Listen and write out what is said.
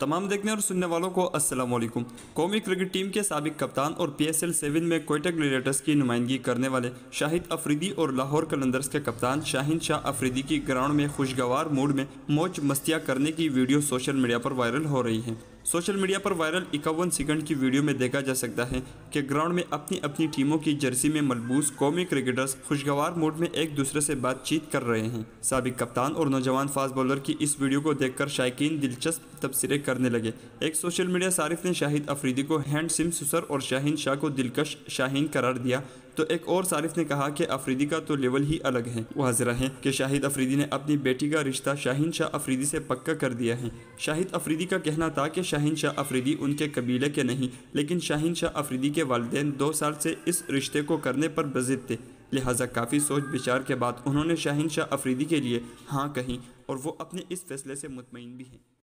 तमाम देखने और सुनने वालों को अस्सलाम वालेकुम कौमी क्रिकेट टीम के सबक कप्तान और पी एस एल सेवन में कोयटा ग्लेडिएटर्स की नुमाइंदगी करने वाले शाहिद अफरीदी और लाहौर कलंदर्स के कप्तान शाहिन शाह अफरीदी की ग्राउंड में खुशगवार मूड में मौज मस्तियाँ करने की वीडियो सोशल मीडिया पर वायरल हो रही है सोशल मीडिया पर वायरल इक्यावन सेकंड की वीडियो में देखा जा सकता है कि ग्राउंड में अपनी अपनी टीमों की जर्सी में मलबूस कौमी क्रिकेटर्स खुशगवार मूड में एक दूसरे से बातचीत कर रहे हैं सबक कप्तान और नौजवान फास्ट बॉलर की इस वीडियो को देखकर शायक दिलचस्प तबसरे करने लगे एक सोशल मीडिया सारिफ ने शाहिद अफरीदी को हैंड सिम सुसर और शाहीन शाह को दिलकश शाहीन करार दिया तो एक और सारिफ ने कहा कि अफरीदी का तो लेवल ही अलग है वो जरा है कि शाहिद अफरीदी ने अपनी बेटी का रिश्ता शाहीन शाह अफरीदी से पक्का कर दिया है शाहिद अफरीदी का कहना था कि शाहीन शाह अफरीदी उनके कबीले के नहीं लेकिन शाहीन शाह अफरीदी के वालदे दो साल से इस रिश्ते को करने पर बजिद थे लिहाजा काफ़ी सोच विचार के बाद उन्होंने शाहिन शाह अफरीदी के लिए हाँ कहीं और वो अपने इस फैसले से मुतमिन भी हैं